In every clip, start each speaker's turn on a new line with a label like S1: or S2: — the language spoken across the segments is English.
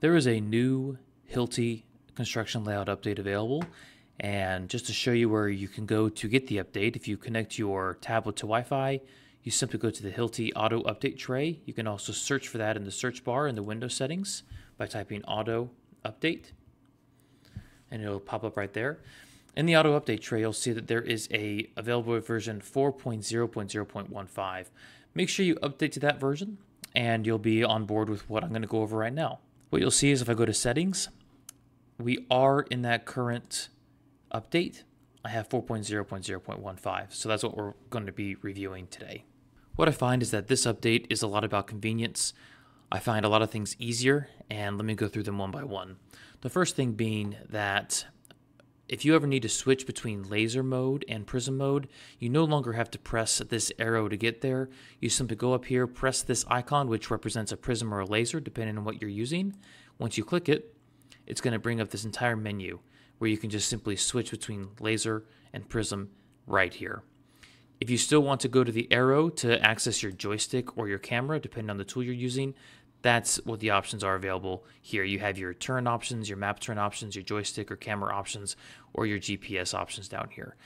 S1: There is a new Hilti construction layout update available. And just to show you where you can go to get the update, if you connect your tablet to Wi-Fi, you simply go to the Hilti Auto Update tray. You can also search for that in the search bar in the window settings by typing Auto Update, and it'll pop up right there. In the Auto Update tray, you'll see that there is a available version 4.0.0.15. Make sure you update to that version, and you'll be on board with what I'm going to go over right now. What you'll see is if I go to settings, we are in that current update. I have 4.0.0.15, so that's what we're going to be reviewing today. What I find is that this update is a lot about convenience. I find a lot of things easier, and let me go through them one by one. The first thing being that if you ever need to switch between laser mode and prism mode, you no longer have to press this arrow to get there. You simply go up here, press this icon, which represents a prism or a laser, depending on what you're using. Once you click it, it's going to bring up this entire menu where you can just simply switch between laser and prism right here. If you still want to go to the arrow to access your joystick or your camera, depending on the tool you're using, that's what the options are available here. You have your turn options, your map turn options, your joystick or camera options, or your GPS options down here.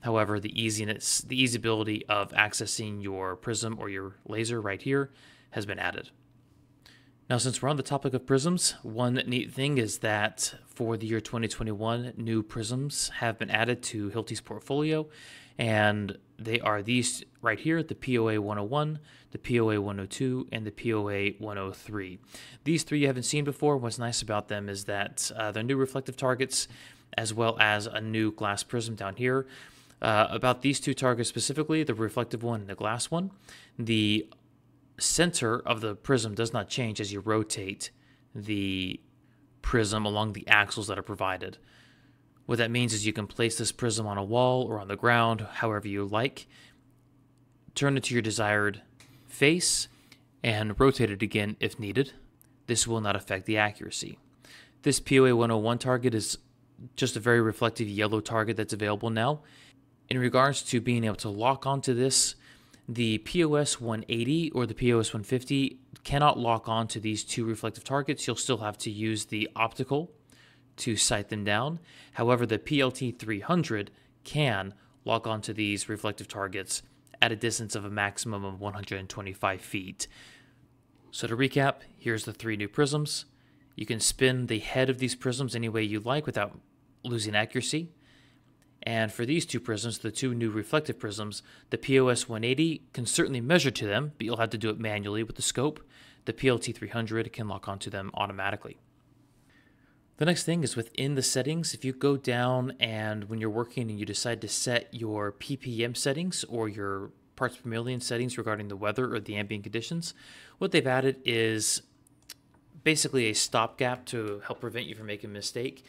S1: However, the easiness, the easeability of accessing your prism or your laser right here has been added. Now, since we're on the topic of prisms, one neat thing is that for the year 2021, new prisms have been added to Hilti's portfolio, and they are these right here the POA 101, the POA 102, and the POA 103. These three you haven't seen before. What's nice about them is that uh, they're new reflective targets as well as a new glass prism down here. Uh, about these two targets specifically, the reflective one and the glass one, the center of the prism does not change as you rotate the prism along the axles that are provided. What that means is you can place this prism on a wall or on the ground, however you like, turn it to your desired face, and rotate it again if needed. This will not affect the accuracy. This POA 101 target is just a very reflective yellow target that's available now. In regards to being able to lock onto this, the POS 180 or the POS 150 cannot lock on to these two reflective targets. You'll still have to use the optical to sight them down. However, the PLT 300 can lock onto these reflective targets at a distance of a maximum of 125 feet. So to recap, here's the three new prisms. You can spin the head of these prisms any way you like without losing accuracy. And for these two prisms, the two new reflective prisms, the POS 180 can certainly measure to them, but you'll have to do it manually with the scope. The PLT 300 can lock onto them automatically. The next thing is within the settings, if you go down and when you're working and you decide to set your PPM settings or your parts per million settings regarding the weather or the ambient conditions, what they've added is basically a stopgap to help prevent you from making a mistake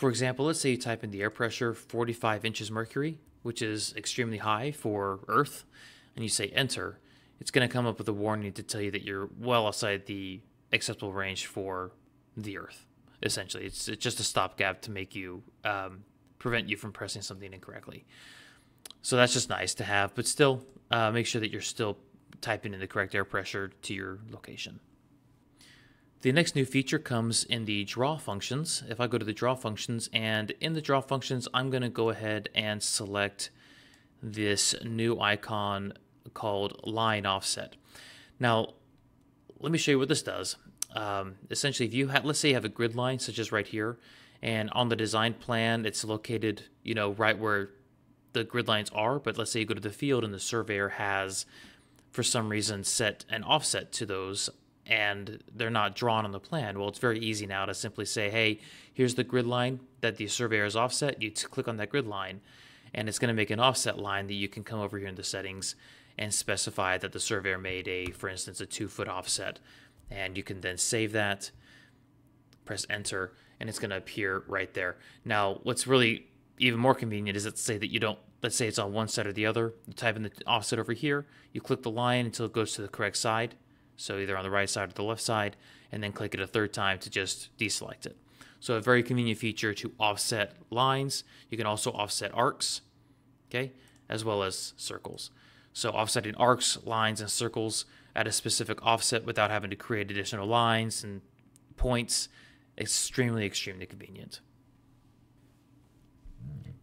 S1: for example, let's say you type in the air pressure 45 inches mercury, which is extremely high for Earth, and you say enter, it's going to come up with a warning to tell you that you're well outside the acceptable range for the Earth. Essentially, it's, it's just a stopgap to make you um, prevent you from pressing something incorrectly. So that's just nice to have, but still uh, make sure that you're still typing in the correct air pressure to your location. The next new feature comes in the draw functions. If I go to the draw functions and in the draw functions, I'm going to go ahead and select this new icon called line offset. Now, let me show you what this does. Um, essentially, if you have, let's say you have a grid line such as right here, and on the design plan, it's located, you know, right where the grid lines are, but let's say you go to the field and the surveyor has, for some reason, set an offset to those and they're not drawn on the plan. Well, it's very easy now to simply say, hey, here's the grid line that the surveyor is offset. You click on that grid line, and it's going to make an offset line that you can come over here in the settings and specify that the surveyor made a, for instance, a two foot offset. And you can then save that, press enter, and it's going to appear right there. Now, what's really even more convenient is let's say that you don't, let's say it's on one side or the other. You type in the offset over here, you click the line until it goes to the correct side so either on the right side or the left side, and then click it a third time to just deselect it. So a very convenient feature to offset lines. You can also offset arcs, okay, as well as circles. So offsetting arcs, lines, and circles at a specific offset without having to create additional lines and points, extremely, extremely convenient.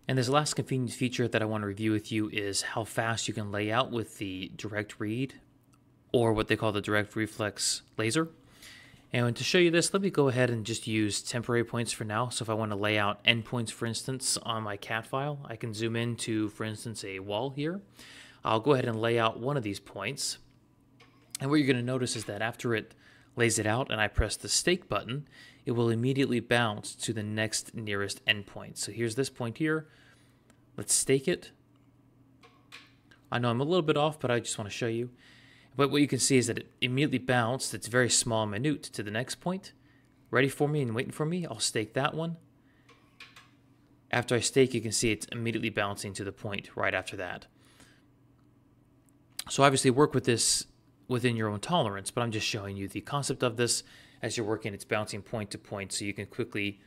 S1: And this last convenient feature that I want to review with you is how fast you can lay out with the direct read or what they call the direct reflex laser. And to show you this, let me go ahead and just use temporary points for now. So if I want to lay out endpoints, for instance, on my cat file, I can zoom into, for instance, a wall here. I'll go ahead and lay out one of these points. And what you're going to notice is that after it lays it out and I press the stake button, it will immediately bounce to the next nearest endpoint. So here's this point here. Let's stake it. I know I'm a little bit off, but I just want to show you. But what you can see is that it immediately bounced. It's very small minute to the next point. Ready for me and waiting for me. I'll stake that one. After I stake, you can see it's immediately bouncing to the point right after that. So obviously work with this within your own tolerance, but I'm just showing you the concept of this as you're working. It's bouncing point to point, so you can quickly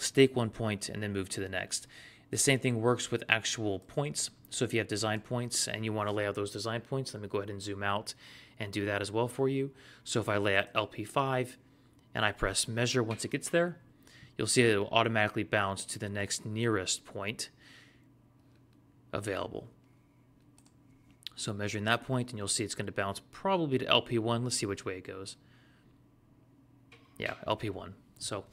S1: stake one point and then move to the next. The same thing works with actual points. So if you have design points and you want to lay out those design points, let me go ahead and zoom out and do that as well for you. So if I lay out LP5 and I press measure once it gets there, you'll see it will automatically bounce to the next nearest point available. So measuring that point and you'll see it's going to bounce probably to LP1. Let's see which way it goes. Yeah, LP1. So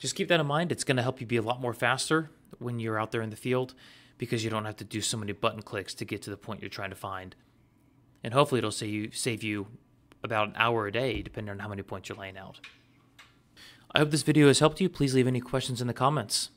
S1: just keep that in mind. It's going to help you be a lot more faster when you're out there in the field because you don't have to do so many button clicks to get to the point you're trying to find. And hopefully it'll save you, save you about an hour a day, depending on how many points you're laying out. I hope this video has helped you. Please leave any questions in the comments.